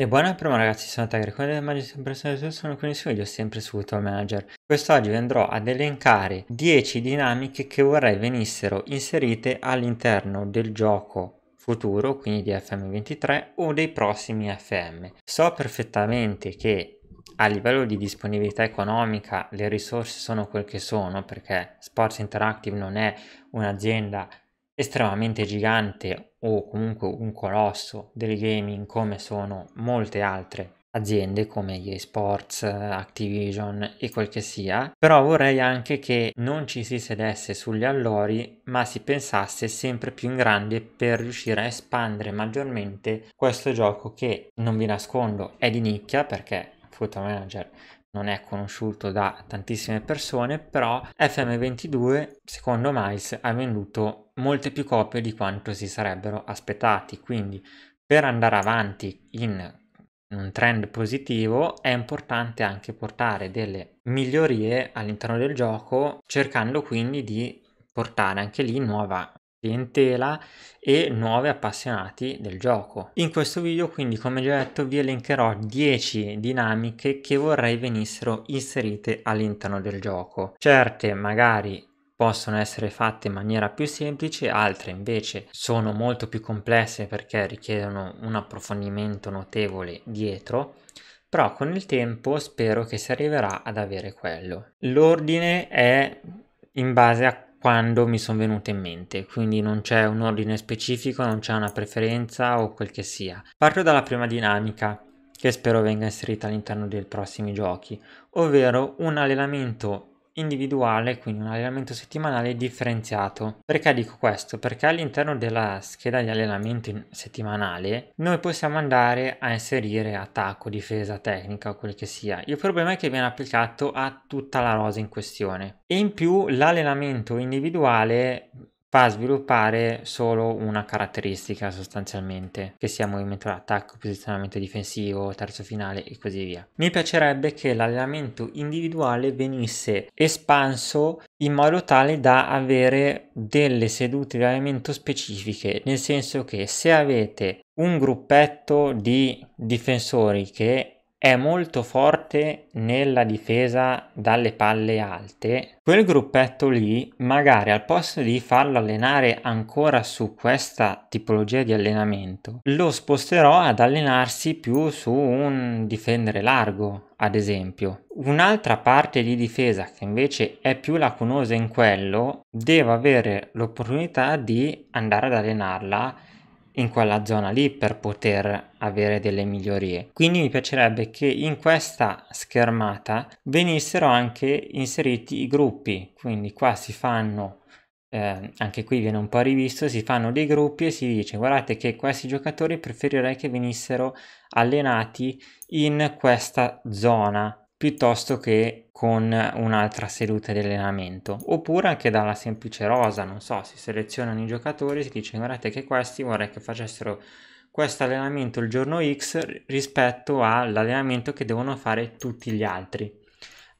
E buona prima ragazzi, sono Tiger, come immagino sempre sono qui il suo video sempre su Tool Manager. Quest'oggi vi andrò ad elencare 10 dinamiche che vorrei venissero inserite all'interno del gioco futuro, quindi di FM23 o dei prossimi FM. So perfettamente che a livello di disponibilità economica le risorse sono quel che sono perché Sports Interactive non è un'azienda estremamente gigante o comunque un colosso del gaming come sono molte altre aziende come gli esports, Activision e quel che sia, però vorrei anche che non ci si sedesse sugli allori, ma si pensasse sempre più in grande per riuscire a espandere maggiormente questo gioco che non vi nascondo è di nicchia perché Football Manager non è conosciuto da tantissime persone, però FM22 secondo Miles ha venduto molte più copie di quanto si sarebbero aspettati, quindi per andare avanti in un trend positivo è importante anche portare delle migliorie all'interno del gioco cercando quindi di portare anche lì nuova clientela e nuovi appassionati del gioco. In questo video quindi come già detto vi elencherò 10 dinamiche che vorrei venissero inserite all'interno del gioco. Certe magari possono essere fatte in maniera più semplice, altre invece sono molto più complesse perché richiedono un approfondimento notevole dietro, però con il tempo spero che si arriverà ad avere quello. L'ordine è in base a quando mi sono venute in mente, quindi non c'è un ordine specifico, non c'è una preferenza o quel che sia. Parto dalla prima dinamica, che spero venga inserita all'interno dei prossimi giochi, ovvero un allenamento individuale, quindi un allenamento settimanale differenziato. Perché dico questo? Perché all'interno della scheda di allenamento settimanale noi possiamo andare a inserire attacco, difesa, tecnica o quel che sia. Il problema è che viene applicato a tutta la rosa in questione. E in più l'allenamento individuale fa sviluppare solo una caratteristica sostanzialmente, che sia movimento d'attacco, posizionamento difensivo, terzo finale e così via. Mi piacerebbe che l'allenamento individuale venisse espanso in modo tale da avere delle sedute di allenamento specifiche, nel senso che se avete un gruppetto di difensori che è molto forte nella difesa dalle palle alte, quel gruppetto lì magari al posto di farlo allenare ancora su questa tipologia di allenamento, lo sposterò ad allenarsi più su un difendere largo, ad esempio. Un'altra parte di difesa che invece è più lacunosa in quello, devo avere l'opportunità di andare ad allenarla in quella zona lì per poter avere delle migliorie. Quindi mi piacerebbe che in questa schermata venissero anche inseriti i gruppi, quindi qua si fanno eh, anche qui viene un po' rivisto, si fanno dei gruppi e si dice guardate che questi giocatori preferirei che venissero allenati in questa zona piuttosto che con un'altra seduta di allenamento oppure anche dalla semplice rosa non so si selezionano i giocatori si dice guardate che questi vorrei che facessero questo allenamento il giorno X rispetto all'allenamento che devono fare tutti gli altri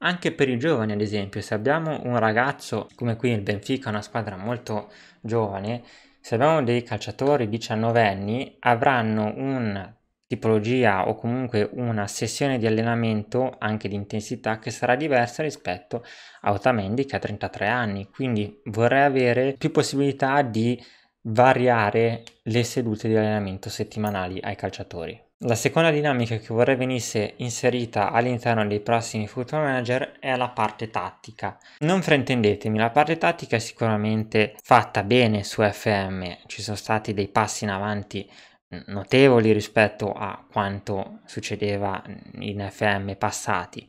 anche per i giovani ad esempio se abbiamo un ragazzo come qui il Benfica una squadra molto giovane se abbiamo dei calciatori 19 anni avranno un tipologia o comunque una sessione di allenamento anche di intensità che sarà diversa rispetto a Otamendi che ha 33 anni, quindi vorrei avere più possibilità di variare le sedute di allenamento settimanali ai calciatori. La seconda dinamica che vorrei venisse inserita all'interno dei prossimi football manager è la parte tattica. Non fraintendetemi, la parte tattica è sicuramente fatta bene su FM, ci sono stati dei passi in avanti notevoli rispetto a quanto succedeva in FM passati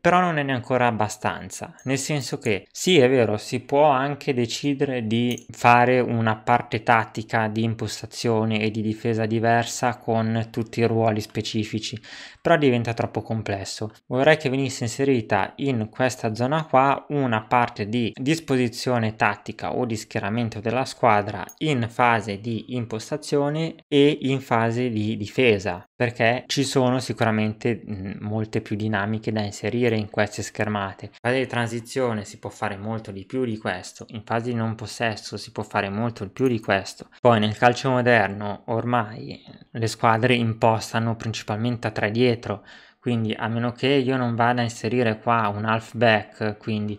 però non è neanche abbastanza, nel senso che sì è vero si può anche decidere di fare una parte tattica di impostazione e di difesa diversa con tutti i ruoli specifici, però diventa troppo complesso. Vorrei che venisse inserita in questa zona qua una parte di disposizione tattica o di schieramento della squadra in fase di impostazione e in fase di difesa perché ci sono sicuramente molte più dinamiche da inserire in queste schermate. In fase di transizione si può fare molto di più di questo, in fase di non possesso si può fare molto di più di questo. Poi nel calcio moderno ormai le squadre impostano principalmente a tre dietro, quindi a meno che io non vada a inserire qua un halfback, quindi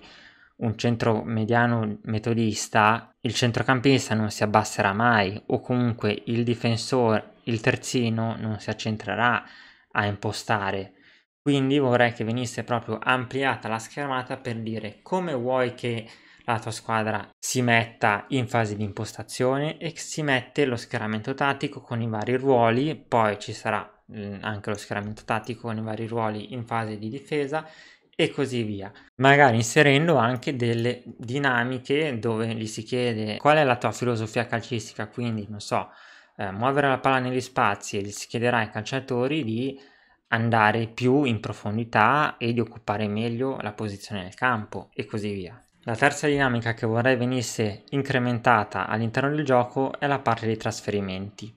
un centro mediano metodista, il centrocampista non si abbasserà mai o comunque il difensore il terzino non si accentrerà a impostare. Quindi vorrei che venisse proprio ampliata la schermata per dire come vuoi che la tua squadra si metta in fase di impostazione e si mette lo schieramento tattico con i vari ruoli, poi ci sarà mm, anche lo schieramento tattico con i vari ruoli in fase di difesa e così via. Magari inserendo anche delle dinamiche dove gli si chiede qual è la tua filosofia calcistica, quindi non so, eh, muovere la palla negli spazi e si chiederà ai calciatori di andare più in profondità e di occupare meglio la posizione del campo e così via. La terza dinamica che vorrei venisse incrementata all'interno del gioco è la parte dei trasferimenti.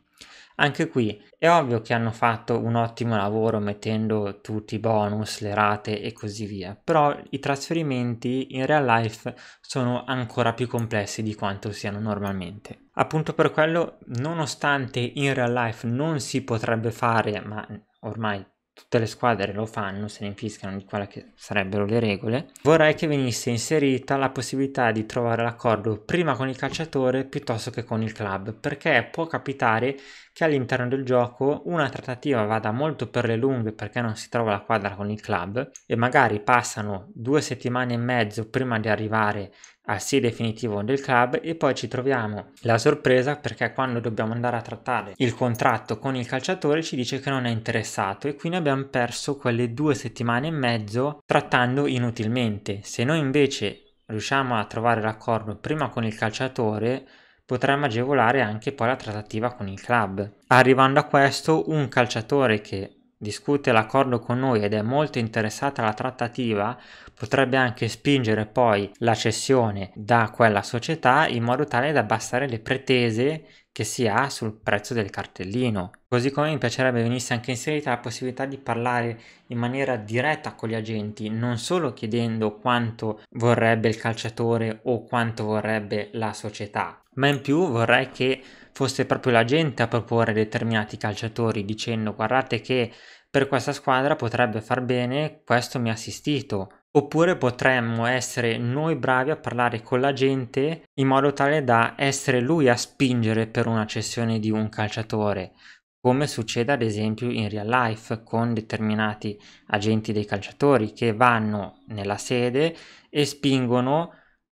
Anche qui è ovvio che hanno fatto un ottimo lavoro mettendo tutti i bonus, le rate e così via, però i trasferimenti in real life sono ancora più complessi di quanto siano normalmente. Appunto per quello, nonostante in real life non si potrebbe fare, ma ormai tutte le squadre lo fanno, se ne infischiano di quelle che sarebbero le regole, vorrei che venisse inserita la possibilità di trovare l'accordo prima con il calciatore piuttosto che con il club, perché può capitare che all'interno del gioco una trattativa vada molto per le lunghe perché non si trova la quadra con il club e magari passano due settimane e mezzo prima di arrivare al sì definitivo del club e poi ci troviamo la sorpresa perché quando dobbiamo andare a trattare il contratto con il calciatore ci dice che non è interessato e quindi abbiamo perso quelle due settimane e mezzo trattando inutilmente. Se noi invece riusciamo a trovare l'accordo prima con il calciatore potremmo agevolare anche poi la trattativa con il club. Arrivando a questo un calciatore che discute l'accordo con noi ed è molto interessata alla trattativa, potrebbe anche spingere poi la cessione da quella società in modo tale da abbassare le pretese che si ha sul prezzo del cartellino. Così come mi piacerebbe venisse anche inserita la possibilità di parlare in maniera diretta con gli agenti, non solo chiedendo quanto vorrebbe il calciatore o quanto vorrebbe la società, ma in più vorrei che fosse proprio la gente a proporre determinati calciatori dicendo guardate che per questa squadra potrebbe far bene questo mi ha assistito. Oppure potremmo essere noi bravi a parlare con la gente in modo tale da essere lui a spingere per una cessione di un calciatore, come succede ad esempio in real life con determinati agenti dei calciatori che vanno nella sede e spingono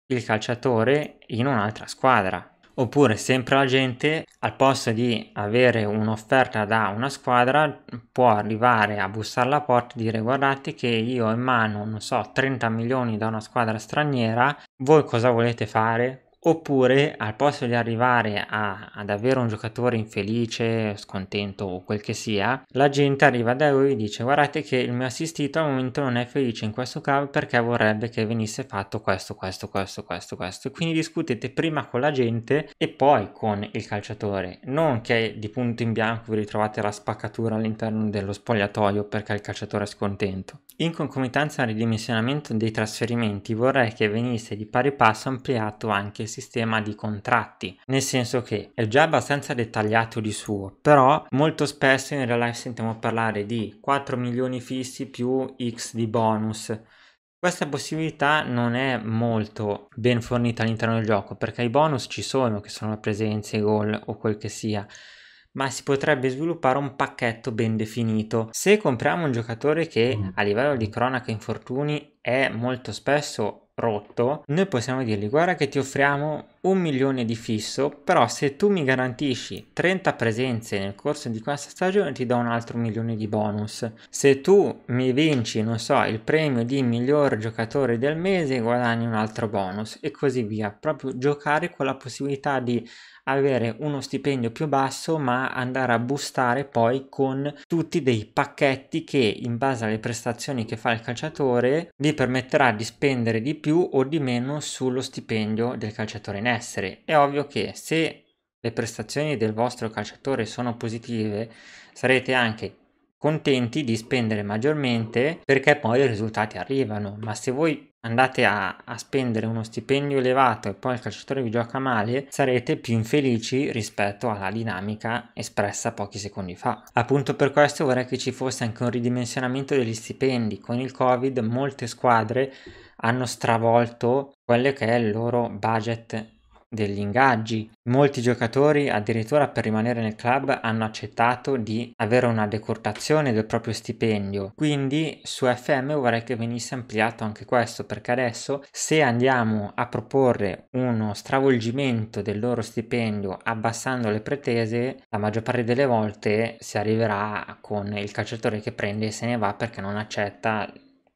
il calciatore in un'altra squadra. Oppure sempre la gente, al posto di avere un'offerta da una squadra, può arrivare a bussare alla porta e dire guardate che io ho in mano, non so, 30 milioni da una squadra straniera, voi cosa volete fare? Oppure al posto di arrivare a, ad avere un giocatore infelice, scontento o quel che sia, la gente arriva da lui e dice guardate che il mio assistito al momento non è felice in questo caso perché vorrebbe che venisse fatto questo, questo, questo, questo, questo. Quindi discutete prima con la gente e poi con il calciatore. Non che di punto in bianco vi ritrovate la spaccatura all'interno dello spogliatoio perché il calciatore è scontento. In concomitanza al ridimensionamento dei trasferimenti vorrei che venisse di pari passo ampliato anche del sistema di contratti, nel senso che è già abbastanza dettagliato di suo, però molto spesso in real life sentiamo parlare di 4 milioni fissi più X di bonus. Questa possibilità non è molto ben fornita all'interno del gioco perché i bonus ci sono, che sono presenze, gol o quel che sia, ma si potrebbe sviluppare un pacchetto ben definito. Se compriamo un giocatore che mm. a livello di cronaca infortuni è molto spesso rotto, noi possiamo dirgli guarda che ti offriamo un milione di fisso, però se tu mi garantisci 30 presenze nel corso di questa stagione ti do un altro milione di bonus. Se tu mi vinci, non so, il premio di miglior giocatore del mese guadagni un altro bonus e così via. Proprio giocare con la possibilità di avere uno stipendio più basso ma andare a bustare poi con tutti dei pacchetti che in base alle prestazioni che fa il calciatore vi permetterà di spendere di più o di meno sullo stipendio del calciatore in essere. È ovvio che se le prestazioni del vostro calciatore sono positive sarete anche contenti di spendere maggiormente perché poi i risultati arrivano, ma se voi andate a, a, spendere uno stipendio elevato e poi il calciatore vi gioca male, sarete più infelici rispetto alla dinamica espressa pochi secondi fa. Appunto per questo vorrei che ci fosse anche un ridimensionamento degli stipendi. Con il Covid molte squadre hanno stravolto quello che è il loro budget degli ingaggi. Molti giocatori addirittura per rimanere nel club hanno accettato di avere una decurtazione del proprio stipendio. Quindi su FM vorrei che venisse ampliato anche questo perché adesso se andiamo a proporre uno stravolgimento del loro stipendio abbassando le pretese, la maggior parte delle volte si arriverà con il calciatore che prende e se ne va perché non accetta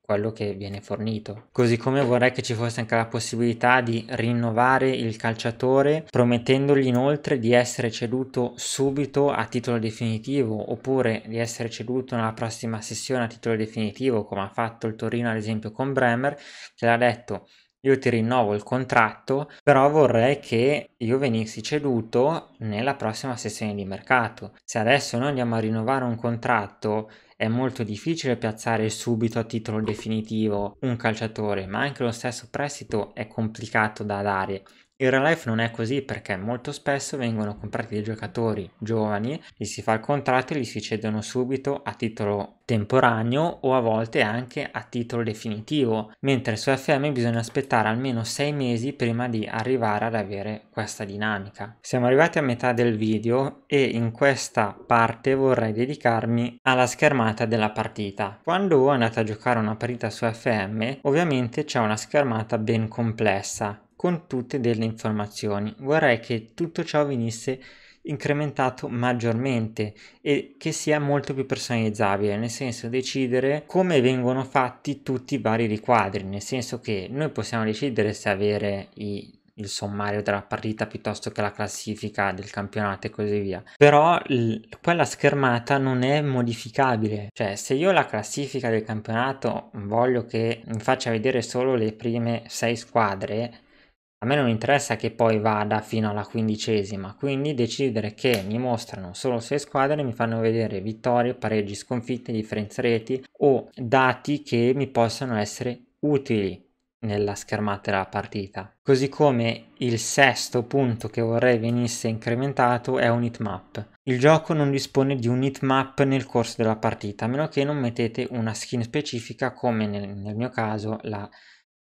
quello che viene fornito. Così come vorrei che ci fosse anche la possibilità di rinnovare il calciatore promettendogli inoltre di essere ceduto subito a titolo definitivo oppure di essere ceduto nella prossima sessione a titolo definitivo come ha fatto il Torino ad esempio con Bremer che l'ha detto io ti rinnovo il contratto, però vorrei che io venissi ceduto nella prossima sessione di mercato. Se adesso noi andiamo a rinnovare un contratto è molto difficile piazzare subito a titolo definitivo un calciatore, ma anche lo stesso prestito è complicato da dare in real life non è così perché molto spesso vengono comprati dei giocatori giovani, gli si fa il contratto e gli si cedono subito a titolo temporaneo o a volte anche a titolo definitivo, mentre su FM bisogna aspettare almeno 6 mesi prima di arrivare ad avere questa dinamica. Siamo arrivati a metà del video e in questa parte vorrei dedicarmi alla schermata della partita. Quando andate a giocare una partita su FM ovviamente c'è una schermata ben complessa con tutte delle informazioni. Vorrei che tutto ciò venisse incrementato maggiormente e che sia molto più personalizzabile, nel senso decidere come vengono fatti tutti i vari riquadri, nel senso che noi possiamo decidere se avere i il sommario della partita piuttosto che la classifica del campionato e così via. Però quella schermata non è modificabile, cioè se io la classifica del campionato voglio che mi faccia vedere solo le prime sei squadre, a me non interessa che poi vada fino alla quindicesima, quindi decidere che mi mostrano solo sei squadre mi fanno vedere vittorie, pareggi, sconfitte, differenze reti o dati che mi possano essere utili nella schermata della partita. Così come il sesto punto che vorrei venisse incrementato è un hitmap. Il gioco non dispone di un hitmap nel corso della partita, a meno che non mettete una skin specifica come nel, nel mio caso la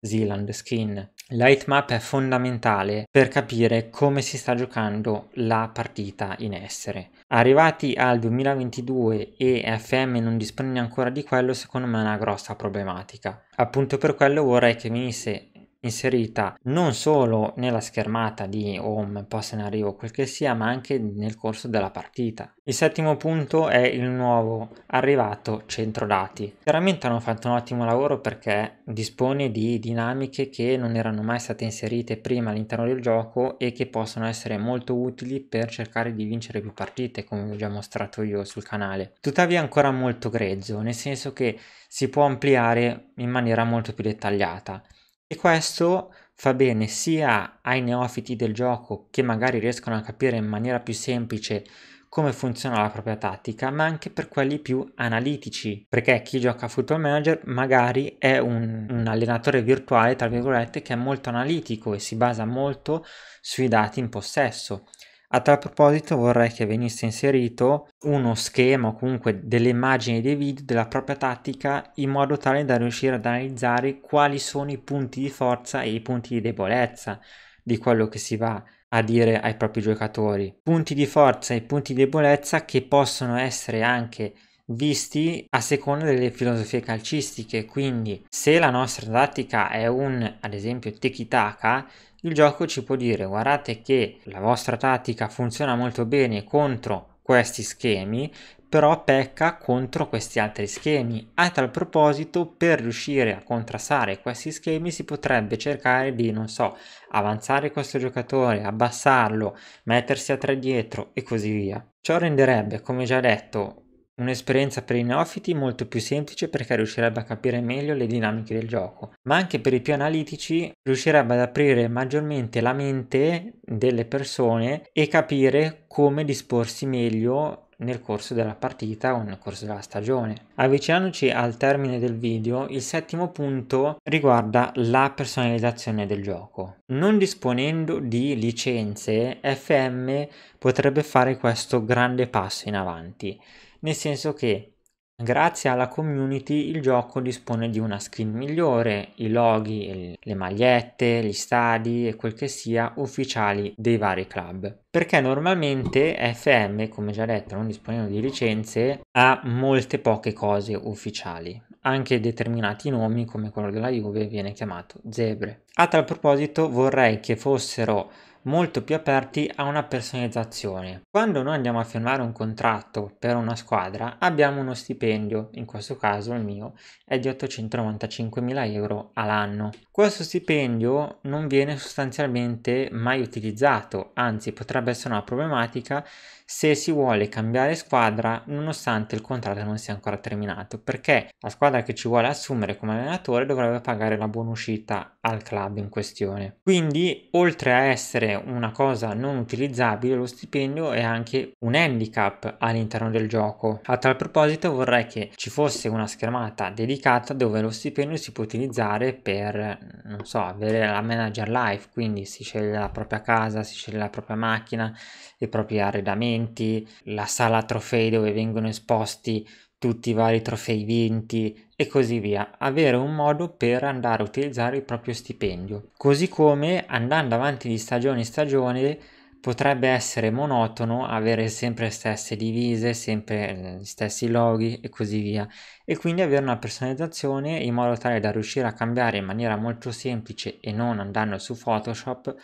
Zealand skin la heatmap è fondamentale per capire come si sta giocando la partita in essere. Arrivati al 2022 e FM non dispone ancora di quello, secondo me è una grossa problematica. Appunto per quello vorrei che venisse inserita non solo nella schermata di home, post in arrivo, quel che sia, ma anche nel corso della partita. Il settimo punto è il nuovo arrivato centro dati. Chiaramente hanno fatto un ottimo lavoro perché dispone di dinamiche che non erano mai state inserite prima all'interno del gioco e che possono essere molto utili per cercare di vincere più partite, come vi ho già mostrato io sul canale. Tuttavia è ancora molto grezzo, nel senso che si può ampliare in maniera molto più dettagliata. E questo fa bene sia ai neofiti del gioco che magari riescono a capire in maniera più semplice come funziona la propria tattica, ma anche per quelli più analitici, perché chi gioca a Football Manager magari è un, un, allenatore virtuale, tra virgolette, che è molto analitico e si basa molto sui dati in possesso, a tal proposito vorrei che venisse inserito uno schema o comunque delle immagini e dei video della propria tattica in modo tale da riuscire ad analizzare quali sono i punti di forza e i punti di debolezza di quello che si va a dire ai propri giocatori. Punti di forza e punti di debolezza che possono essere anche visti a seconda delle filosofie calcistiche. Quindi, se la nostra tattica è un, ad esempio, tiki-taka, il gioco ci può dire guardate che la vostra tattica funziona molto bene contro questi schemi però pecca contro questi altri schemi. A tal proposito, per riuscire a contrastare questi schemi si potrebbe cercare di, non so, avanzare questo giocatore, abbassarlo, mettersi a tre dietro e così via. Ciò renderebbe, come già detto, Un'esperienza per i neofiti molto più semplice perché riuscirebbe a capire meglio le dinamiche del gioco, ma anche per i più analitici riuscirebbe ad aprire maggiormente la mente delle persone e capire come disporsi meglio nel corso della partita o nel corso della stagione. Avvicinandoci al termine del video, il settimo punto riguarda la personalizzazione del gioco. Non disponendo di licenze, FM potrebbe fare questo grande passo in avanti nel senso che Grazie alla community il gioco dispone di una skin migliore, i loghi, le magliette, gli stadi e quel che sia ufficiali dei vari club. Perché normalmente FM, come già detto, non disponendo di licenze, ha molte poche cose ufficiali. Anche determinati nomi, come quello della Juve, viene chiamato zebre. A tal proposito vorrei che fossero molto più aperti a una personalizzazione. Quando noi andiamo a firmare un contratto per una squadra abbiamo uno stipendio, in questo caso il mio, è di 895.000 euro all'anno. Questo stipendio non viene sostanzialmente mai utilizzato, anzi potrebbe essere una problematica se si vuole cambiare squadra nonostante il contratto non sia ancora terminato, perché la squadra che ci vuole assumere come allenatore dovrebbe pagare la buona uscita al club in questione. Quindi, oltre a essere una cosa non utilizzabile, lo stipendio è anche un handicap all'interno del gioco. A tal proposito vorrei che ci fosse una schermata dedicata dove lo stipendio si può utilizzare per, non so, avere la manager life, quindi si sceglie la propria casa, si sceglie la propria macchina, i propri arredamenti, aggiornamenti, la sala trofei dove vengono esposti tutti i vari trofei vinti e così via, avere un modo per andare a utilizzare il proprio stipendio. Così come andando avanti di stagione in stagione potrebbe essere monotono avere sempre le stesse divise, sempre eh, gli stessi loghi e così via e quindi avere una personalizzazione in modo tale da riuscire a cambiare in maniera molto semplice e non andando su Photoshop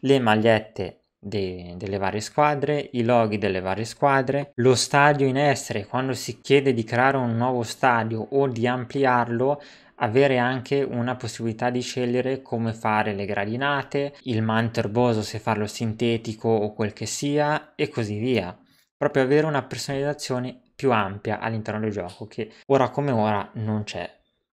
le magliette de delle varie squadre, i loghi delle varie squadre, lo stadio in essere, quando si chiede di creare un nuovo stadio o di ampliarlo, avere anche una possibilità di scegliere come fare le gradinate, il manto erboso se farlo sintetico o quel che sia e così via. Proprio avere una personalizzazione più ampia all'interno del gioco che ora come ora non c'è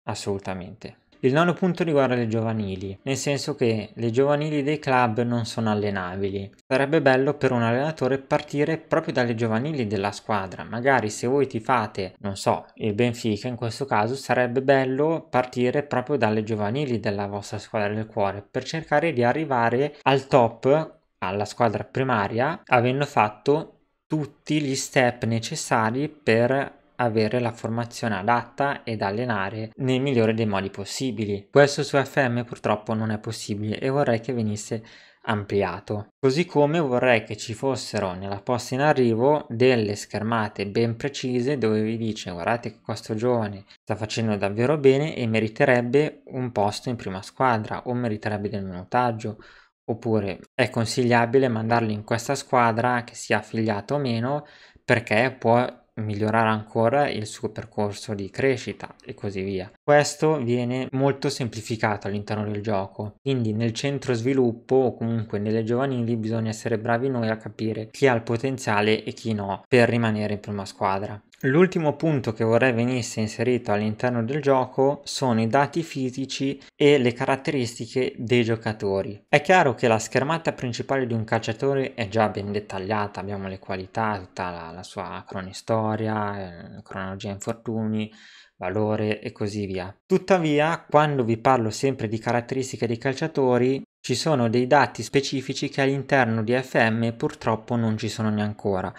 assolutamente. Il nono punto riguarda le giovanili, nel senso che le giovanili dei club non sono allenabili. Sarebbe bello per un allenatore partire proprio dalle giovanili della squadra. Magari se voi ti fate, non so, il Benfica in questo caso, sarebbe bello partire proprio dalle giovanili della vostra squadra del cuore per cercare di arrivare al top alla squadra primaria avendo fatto tutti gli step necessari per avere la formazione adatta ed allenare nel migliore dei modi possibili. Questo su FM purtroppo non è possibile e vorrei che venisse ampliato. Così come vorrei che ci fossero nella posta in arrivo delle schermate ben precise dove vi dice guardate che questo giovane sta facendo davvero bene e meriterebbe un posto in prima squadra o meriterebbe del minutaggio oppure è consigliabile mandarlo in questa squadra che sia affiliato o meno perché può migliorare ancora il suo percorso di crescita e così via. Questo viene molto semplificato all'interno del gioco, quindi nel centro sviluppo o comunque nelle giovanili bisogna essere bravi noi a capire chi ha il potenziale e chi no per rimanere in prima squadra. L'ultimo punto che vorrei venisse inserito all'interno del gioco sono i dati fisici e le caratteristiche dei giocatori. È chiaro che la schermata principale di un calciatore è già ben dettagliata, abbiamo le qualità, tutta la, la sua cronistoria, eh, cronologia infortuni, valore e così via. Tuttavia, quando vi parlo sempre di caratteristiche dei calciatori, ci sono dei dati specifici che all'interno di FM purtroppo non ci sono neanche ancora.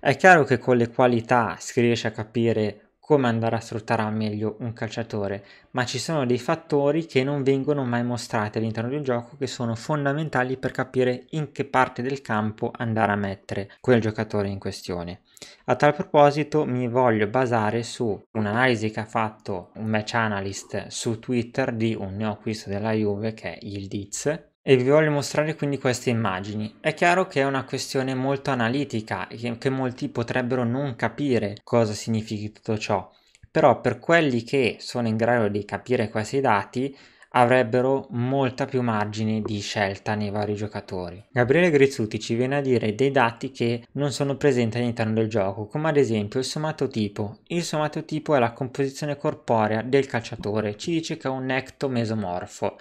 È chiaro che con le qualità si riesce a capire come andare a sfruttare al meglio un calciatore, ma ci sono dei fattori che non vengono mai mostrati all'interno del gioco che sono fondamentali per capire in che parte del campo andare a mettere quel giocatore in questione. A tal proposito mi voglio basare su un'analisi che ha fatto un match analyst su Twitter di un neoacquisto della Juve che è il Diz, e vi voglio mostrare quindi queste immagini. È chiaro che è una questione molto analitica e che molti potrebbero non capire cosa significhi tutto ciò, però per quelli che sono in grado di capire questi dati avrebbero molta più margine di scelta nei vari giocatori. Gabriele Grezzuti ci viene a dire dei dati che non sono presenti all'interno del gioco, come ad esempio il somatotipo. Il somatotipo è la composizione corporea del calciatore, ci dice che è un ecto mesomorfo.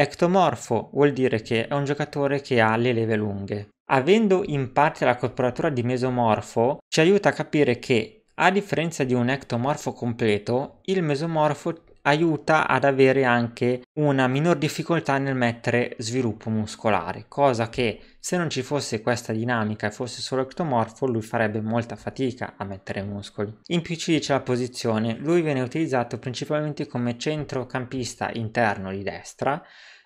Ectomorfo vuol dire che è un giocatore che ha le leve lunghe. Avendo in parte la corporatura di mesomorfo, ci aiuta a capire che, a differenza di un ectomorfo completo, il mesomorfo aiuta ad avere anche una minor difficoltà nel mettere sviluppo muscolare, cosa che se non ci fosse questa dinamica e fosse solo ectomorfo lui farebbe molta fatica a mettere muscoli. In più ci dice la posizione, lui viene utilizzato principalmente come centrocampista interno di destra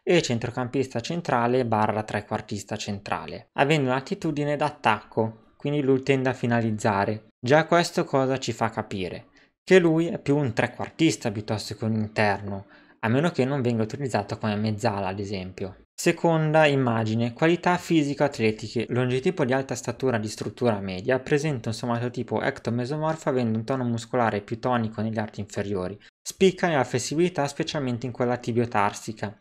e centrocampista centrale barra trequartista centrale, avendo un'attitudine d'attacco, quindi lui tende a finalizzare. Già questo cosa ci fa capire? Che lui è più un trequartista piuttosto che un interno, a meno che non venga utilizzato come mezzala ad esempio. Seconda immagine, qualità fisico-atletiche. longitipo di alta statura di struttura media presenta un somatotipo ectomesomorfo avendo un tono muscolare più tonico negli arti inferiori. Spicca nella flessibilità specialmente in quella tibiotarsica.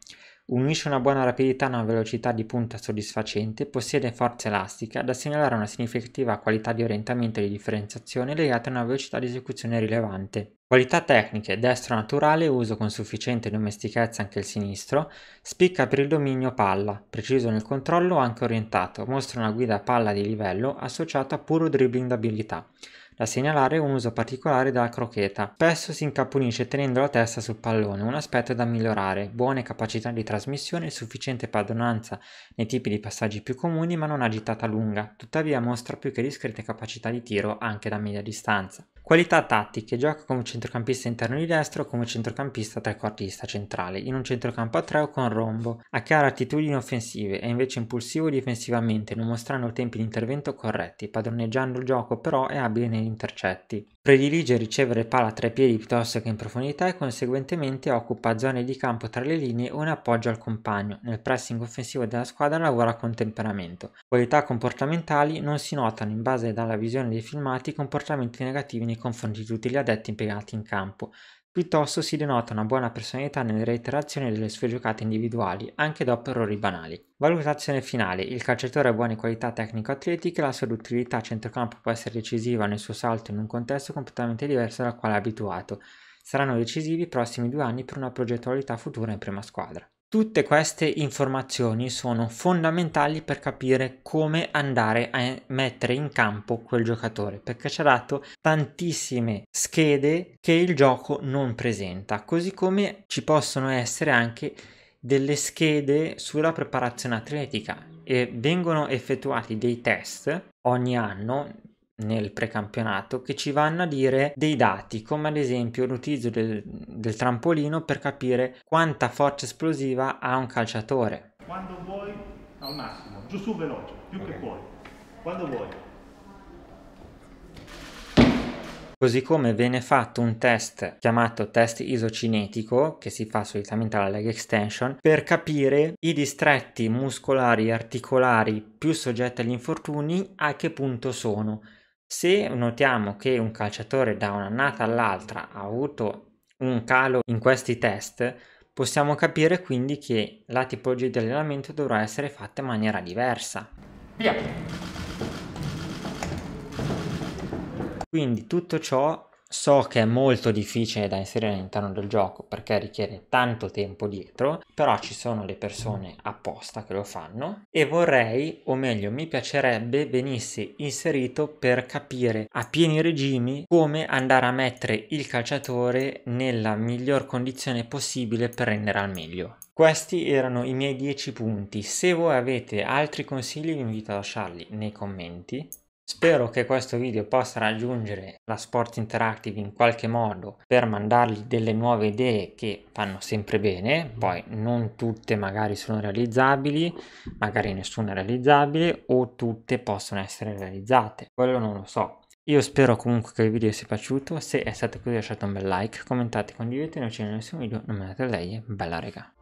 Unisce una buona rapidità a una velocità di punta soddisfacente, possiede forza elastica, da segnalare una significativa qualità di orientamento e di differenziazione legata a una velocità di esecuzione rilevante. Qualità tecniche, destro naturale, uso con sufficiente domestichezza anche il sinistro, spicca per il dominio palla, preciso nel controllo anche orientato, mostra una guida palla di livello associata a puro dribbling d'abilità. Da segnalare un uso particolare della crocheta. Spesso si incappunisce tenendo la testa sul pallone, un aspetto da migliorare. Buone capacità di trasmissione, sufficiente padronanza nei tipi di passaggi più comuni ma non agitata lunga. Tuttavia mostra più che discrete capacità di tiro anche da media distanza. Qualità tattiche, gioca come centrocampista interno di destra o come centrocampista trequartista centrale, in un centrocampo a tre o con rombo, ha chiare attitudini offensive, è invece impulsivo difensivamente, non mostrando tempi di intervento corretti, padroneggiando il gioco però è abile negli intercetti. Predilige ricevere pala tra i piedi piuttosto che in profondità e conseguentemente occupa zone di campo tra le linee o in appoggio al compagno. Nel pressing offensivo della squadra lavora con temperamento. Qualità comportamentali non si notano in base alla visione dei filmati comportamenti negativi nei confronti di tutti gli addetti impiegati in campo. Piuttosto si denota una buona personalità nelle reiterazioni delle sue giocate individuali, anche dopo errori banali. Valutazione finale: il calciatore ha buone qualità tecnico-atletiche, la sua duttilità a centrocampo può essere decisiva nel suo salto in un contesto completamente diverso dal quale è abituato. Saranno decisivi i prossimi due anni per una progettualità futura in prima squadra. Tutte queste informazioni sono fondamentali per capire come andare a mettere in campo quel giocatore, perché ci ha dato tantissime schede che il gioco non presenta, così come ci possono essere anche delle schede sulla preparazione atletica e vengono effettuati dei test ogni anno nel precampionato che ci vanno a dire dei dati come ad esempio l'utilizzo del, del trampolino per capire quanta forza esplosiva ha un calciatore. Quando vuoi al massimo, giù su veloce, più okay. che puoi, quando vuoi. Così come viene fatto un test chiamato test isocinetico, che si fa solitamente alla leg extension, per capire i distretti muscolari e articolari più soggetti agli infortuni a che punto sono se notiamo che un calciatore da un'annata all'altra ha avuto un calo in questi test, possiamo capire quindi che la tipologia di allenamento dovrà essere fatta in maniera diversa. Via! Quindi tutto ciò So che è molto difficile da inserire all'interno del gioco perché richiede tanto tempo dietro, però ci sono le persone apposta che lo fanno e vorrei, o meglio mi piacerebbe, venisse inserito per capire a pieni regimi come andare a mettere il calciatore nella miglior condizione possibile per rendere al meglio. Questi erano i miei 10 punti, se voi avete altri consigli vi invito a lasciarli nei commenti Spero che questo video possa raggiungere la Sport Interactive in qualche modo per mandargli delle nuove idee che fanno sempre bene, poi non tutte magari sono realizzabili, magari nessuna è realizzabile o tutte possono essere realizzate, quello non lo so. Io spero comunque che il video sia piaciuto, se è stato così lasciate un bel like, commentate, condividete, non c'è nessun video, non me ne lei, bella rega.